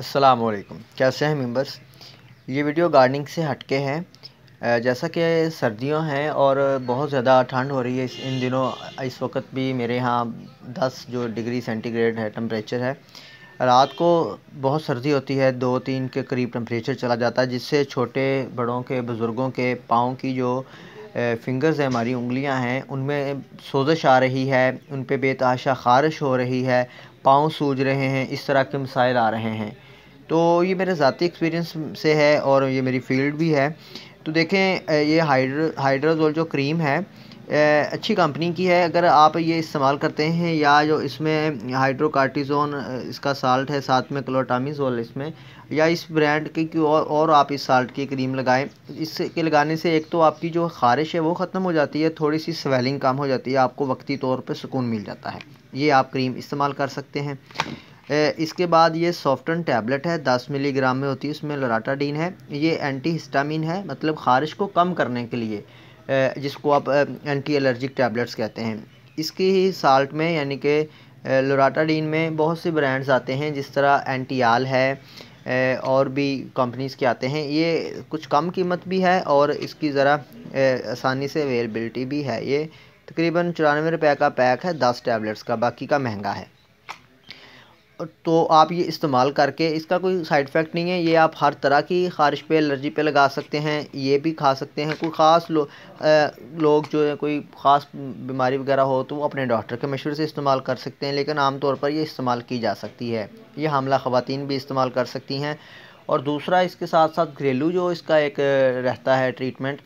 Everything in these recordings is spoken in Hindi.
असलम कैसे हैं मेंबर्स ये वीडियो गार्डनिंग से हटके हैं जैसा कि सर्दियों हैं और बहुत ज़्यादा ठंड हो रही है इस इन दिनों इस वक्त भी मेरे यहाँ 10 जो डिग्री सेंटीग्रेड है टम्परेचर है रात को बहुत सर्दी होती है दो तीन के करीब टम्परेचर चला जाता है जिससे छोटे बड़ों के बुज़ुर्गों के पाँव की जो फिंगर्स हैं हमारी उंगलियाँ हैं उनमें सोजश आ रही है उन पर बेतहाशा ख़ारिश हो रही है पाँव सूज रहे हैं इस तरह के मसाइल आ रहे हैं तो ये मेरे ज़ाती एक्सपीरियंस से है और ये मेरी फील्ड भी है तो देखें ये हाइड्र हाइड्राजोल जो क्रीम है अच्छी कंपनी की है अगर आप ये इस्तेमाल करते हैं या जो इसमें हाइड्रोकार्टिजोन इसका साल्ट है साथ में क्लोटामिजोल इसमें या इस ब्रांड की और, और आप इस साल्ट की क्रीम लगाएं इसके लगाने से एक तो आपकी जो खारिश है वो ख़त्म हो जाती है थोड़ी सी स्वेलिंग कम हो जाती है आपको वक्ती तौर पर सुकून मिल जाता है ये आप क्रीम इस्तेमाल कर सकते हैं इसके बाद ये सॉफ्टन टैबलेट है दस मिलीग्राम में होती है इसमें लोराटाडीन है ये एंटी हिस्टामिन है मतलब खारिश को कम करने के लिए जिसको आप एंटी एलर्जिक टैबलेट्स कहते हैं इसकी ही साल्ट में यानी कि लोराटाडीन में बहुत से ब्रांड्स आते हैं जिस तरह एंटीआल है और भी कंपनीज़ के आते हैं ये कुछ कम कीमत भी है और इसकी ज़रा आसानी से अवेलेबिलिटी भी है ये तकरीबन चौरानवे रुपये का पैक है दस टैबलेट्स का बाकी का महंगा है तो आप ये इस्तेमाल करके इसका कोई साइड इफ़ेक्ट नहीं है ये आप हर तरह की ख़ारिश पे एलर्जी पे लगा सकते हैं ये भी खा सकते हैं कोई ख़ास लो, लोग जो है कोई ख़ास बीमारी वगैरह हो तो वो अपने डॉक्टर के मशवरे से इस्तेमाल कर सकते हैं लेकिन आमतौर पर यह इस्तेमाल की जा सकती है ये हमला ख़वान भी इस्तेमाल कर सकती हैं और दूसरा इसके साथ साथ घरेलू जो इसका एक रहता है ट्रीटमेंट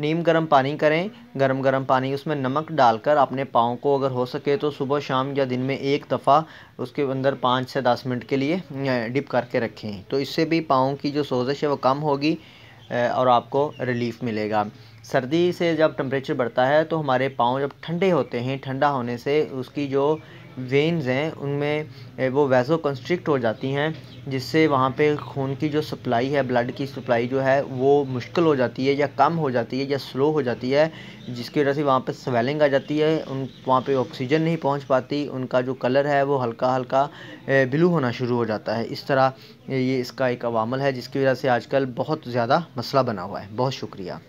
नीम गर्म पानी करें गर्म गर्म पानी उसमें नमक डालकर अपने पाँव को अगर हो सके तो सुबह शाम या दिन में एक दफ़ा उसके अंदर पाँच से दस मिनट के लिए डिप करके रखें तो इससे भी पाँव की जो सोजिश है वो कम होगी और आपको रिलीफ मिलेगा सर्दी से जब टम्परेचर बढ़ता है तो हमारे पाँव जब ठंडे होते हैं ठंडा होने से उसकी जो वेन्स हैं उनमें वो वैसो कंस्ट्रिक्ट हो जाती हैं जिससे वहाँ पे खून की जो सप्लाई है ब्लड की सप्लाई जो है वो मुश्किल हो जाती है या कम हो जाती है या स्लो हो जाती है जिसकी वजह से वहाँ पे स्वेलिंग आ जाती है उन वहाँ पे ऑक्सीजन नहीं पहुँच पाती उनका जो कलर है वो हल्का हल्का ब्लू होना शुरू हो जाता है इस तरह ये इसका एक अवामल है जिसकी वजह से आजकल बहुत ज़्यादा मसला बना हुआ है बहुत शुक्रिया